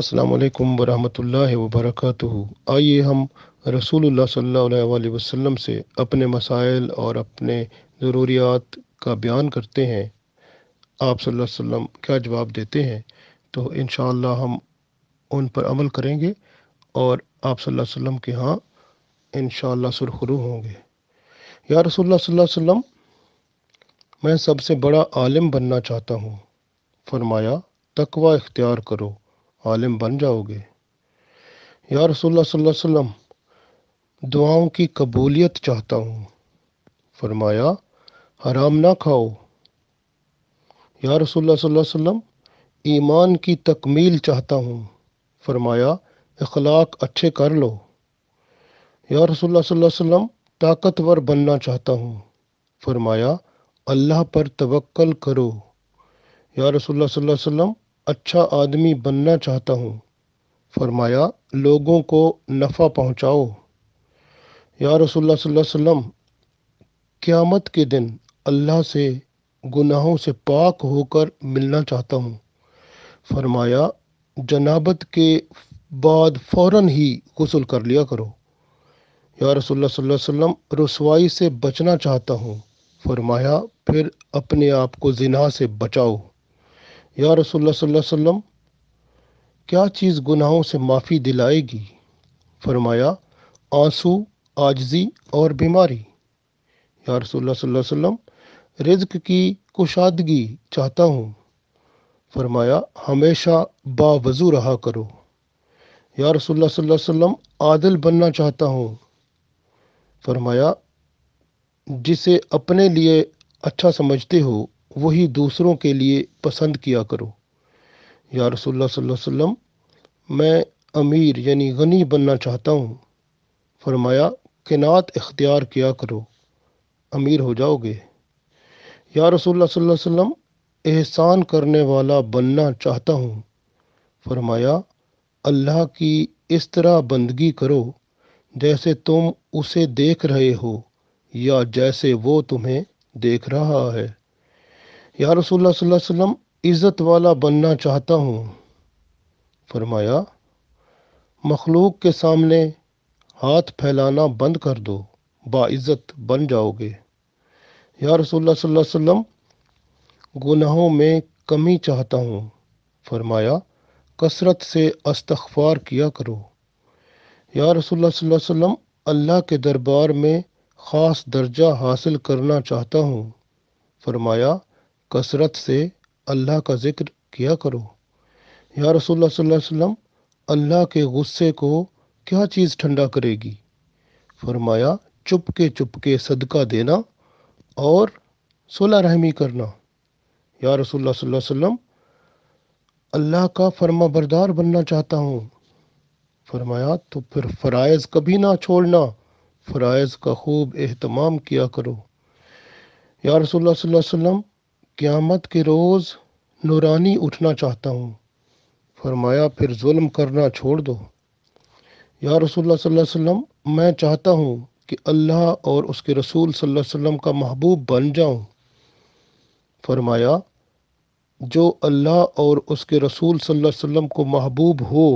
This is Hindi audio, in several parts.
अस्सलाम वालेकुम वरहमतुल्लाहि वबरकatuह आइए हम रसूलुल्लाह सल्लल्लाहु अलैहि वसल्लम से अपने मसाइल और अपने ज़रूरियात का बयान करते हैं आप सल्लल्लाहु अलैहि वसल्लम क्या जवाब देते हैं तो इन हम उन पर अमल करेंगे और आप सल्लल्लाहु अलैहि वसल्लम के यहाँ इन सुरखरू होंगे या रसूल वसल्लम मैं सबसे बड़ा आलिम बनना चाहता हूँ फरमाया तकवा इख्तियार करो आलिम बन जाओगे या रसोल्ला वसम दुआओं की कबूलियत चाहता हूँ फरमाया हराम ना खाओ या रसोल्ला वसम ईमान की तकमील चाहता हूँ फरमाया अखलाक अच्छे कर लो या रसोल्ला वसम ताकतवर बनना चाहता हूँ फरमाया अल्लाह पर तवक्ल करो या रसोल्ला वसम अच्छा आदमी बनना चाहता हूँ फरमाया लोगों को नफ़ा पहुँचाओ या रसोल्ला वसम क़्यामत के दिन अल्लाह से गुनाहों से पाक होकर मिलना चाहता हूँ फरमाया जनाबत के बाद फ़ौर ही गसल कर लिया करो या रसोल्ला वसम रसवाई से बचना चाहता हूँ फरमाया फिर अपने आप को जिना से बचाओ या रसोल्ला क्या चीज़ गुनाहों से माफ़ी दिलाएगी फरमाया आंसू आजजी और बीमारी या रसोल्ला रिज्क की कुशादगी चाहता हूँ फरमाया हमेशा बावजू रहा करो या रसोल्ला वसम बनना चाहता हूँ फरमाया जिसे अपने लिए अच्छा समझते हो वही दूसरों के लिए पसंद किया करो या रसोल्ला वसम मैं अमीर यानी गनी बनना चाहता हूँ फरमाया किनात इख्तियार किया करो अमीर हो जाओगे या रसोल्ला वसम एहसान करने वाला बनना चाहता हूँ फरमाया अल्लाह की इस तरह बंदगी करो जैसे तुम उसे देख रहे हो या जैसे वो तुम्हें देख रहा है या रसूल वसम इज़्ज़त वाला बनना चाहता हूँ फरमाया मखलूक के सामने हाथ फैलाना बंद कर दो बाज़्ज़त बन जाओगे या रसूल वसम गुनाहों में कमी चाहता हूँ फरमाया कसरत से अस्तफार किया करो या रसूल वसम अल्लाह के दरबार में ख़ास दर्जा हासिल करना चाहता हूँ फरमाया कसरत से अल्लाह का ज़िक्र किया करो या रसूल अल्लाह के गुस्से को क्या चीज़ ठंडा करेगी फरमाया चुपके चुपके सदका देना और सोला रहमी करना या रसूल अल्लाह का फरमा बरदार बनना चाहता हूँ फरमाया तो फिर फ़रज़ कभी ना छोड़ना फ़रज़ का खूब एहतमाम किया करो या रसूल क़्यामत के रोज़ नूरानी उठना चाहता हूँ फरमाया फिर जुल्म करना छोड़ दो या रसूल वसल्लम मैं चाहता हूँ कि अल्लाह और उसके रसूल वसल्लम का महबूब बन जाऊँ फरमाया जो अल्लाह और उसके रसूल वसल्लम को महबूब हो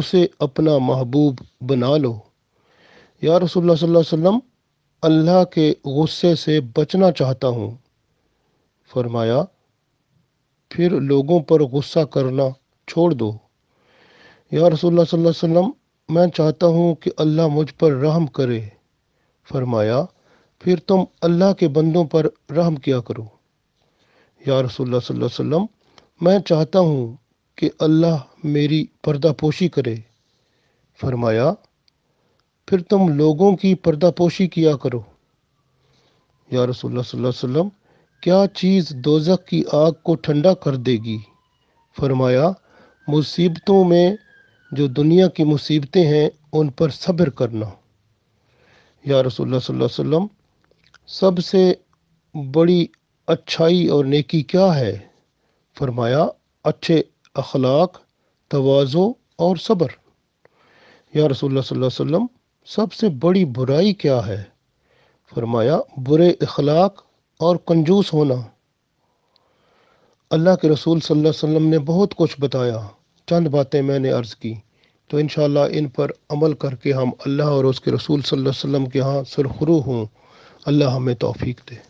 उसे अपना महबूब बना लो या रसूल वसल्लम अल्लाह के गुस्से से बचना चाहता हूँ फरमाया फिर लोगों पर गुस्सा करना छोड़ दो या रसोल्ला वसल्लम मैं चाहता हूँ कि अल्लाह मुझ पर रहम करे फरमाया फिर तुम अल्लाह के बंदों पर रहम किया करो या रसोल्ला वसल्लम मैं चाहता हूँ कि अल्लाह मेरी पर्दापोशी करे फरमाया फिर तुम लोगों की पर्दापोशी किया करो या रसोल्ला वसल्लम क्या चीज़ दोजक की आग को ठंडा कर देगी फरमाया मुसीबतों में जो दुनिया की मुसीबतें हैं उन पर सब्र करना या रसूल वसम सबसे बड़ी अच्छाई और नेकी क्या है फरमाया अच्छे अखलाक तोज़ो और सब्र या रसूल वसम सबसे बड़ी बुराई क्या है फरमाया बुरे अखलाक और कंजूस होना अल्लाह के रसूल सल्लल्लाहु अलैहि वसल्लम ने बहुत कुछ बताया चंद बातें मैंने अर्ज़ की तो इन इन पर अमल करके हम अल्लाह और उसके रसूल सल्लल्लाहु अलैहि वसल्लम के यहाँ सुरखरू हों अल्लाह हमें तौफीक दे